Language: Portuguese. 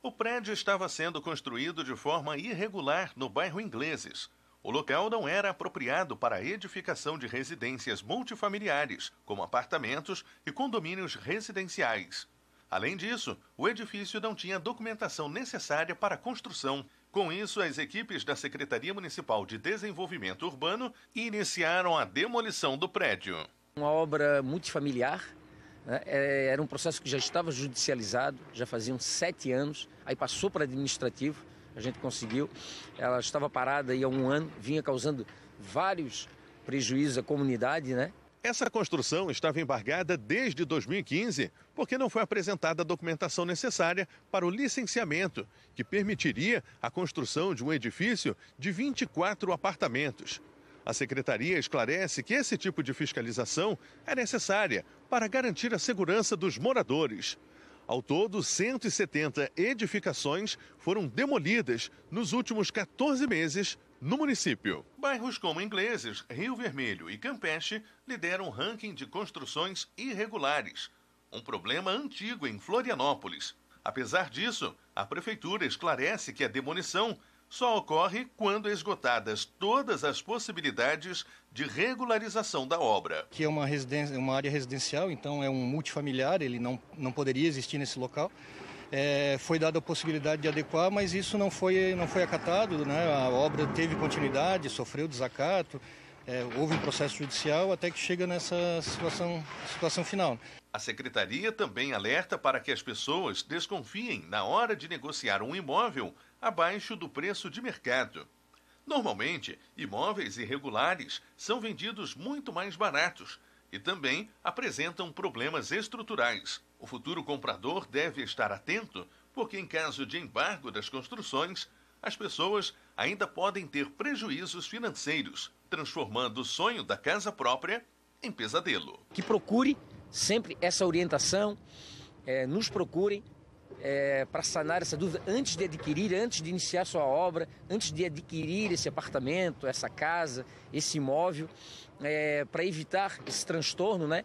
O prédio estava sendo construído de forma irregular no bairro Ingleses. O local não era apropriado para a edificação de residências multifamiliares, como apartamentos e condomínios residenciais. Além disso, o edifício não tinha documentação necessária para a construção. Com isso, as equipes da Secretaria Municipal de Desenvolvimento Urbano iniciaram a demolição do prédio. Uma obra multifamiliar né? É, era um processo que já estava judicializado, já faziam sete anos, aí passou para administrativo, a gente conseguiu. Ela estava parada aí há um ano, vinha causando vários prejuízos à comunidade, né? Essa construção estava embargada desde 2015, porque não foi apresentada a documentação necessária para o licenciamento, que permitiria a construção de um edifício de 24 apartamentos. A secretaria esclarece que esse tipo de fiscalização é necessária para garantir a segurança dos moradores. Ao todo, 170 edificações foram demolidas nos últimos 14 meses no município. Bairros como Ingleses, Rio Vermelho e Campeche lideram o ranking de construções irregulares, um problema antigo em Florianópolis. Apesar disso, a prefeitura esclarece que a demolição só ocorre quando esgotadas todas as possibilidades de regularização da obra. Que é uma, residência, uma área residencial, então é um multifamiliar, ele não, não poderia existir nesse local. É, foi dada a possibilidade de adequar, mas isso não foi, não foi acatado, né? a obra teve continuidade, sofreu desacato é, houve um processo judicial até que chega nessa situação, situação final. A secretaria também alerta para que as pessoas desconfiem na hora de negociar um imóvel abaixo do preço de mercado. Normalmente, imóveis irregulares são vendidos muito mais baratos e também apresentam problemas estruturais. O futuro comprador deve estar atento, porque em caso de embargo das construções, as pessoas ainda podem ter prejuízos financeiros transformando o sonho da casa própria em pesadelo. Que procure sempre essa orientação, é, nos procurem é, para sanar essa dúvida antes de adquirir, antes de iniciar sua obra, antes de adquirir esse apartamento, essa casa, esse imóvel, é, para evitar esse transtorno, né?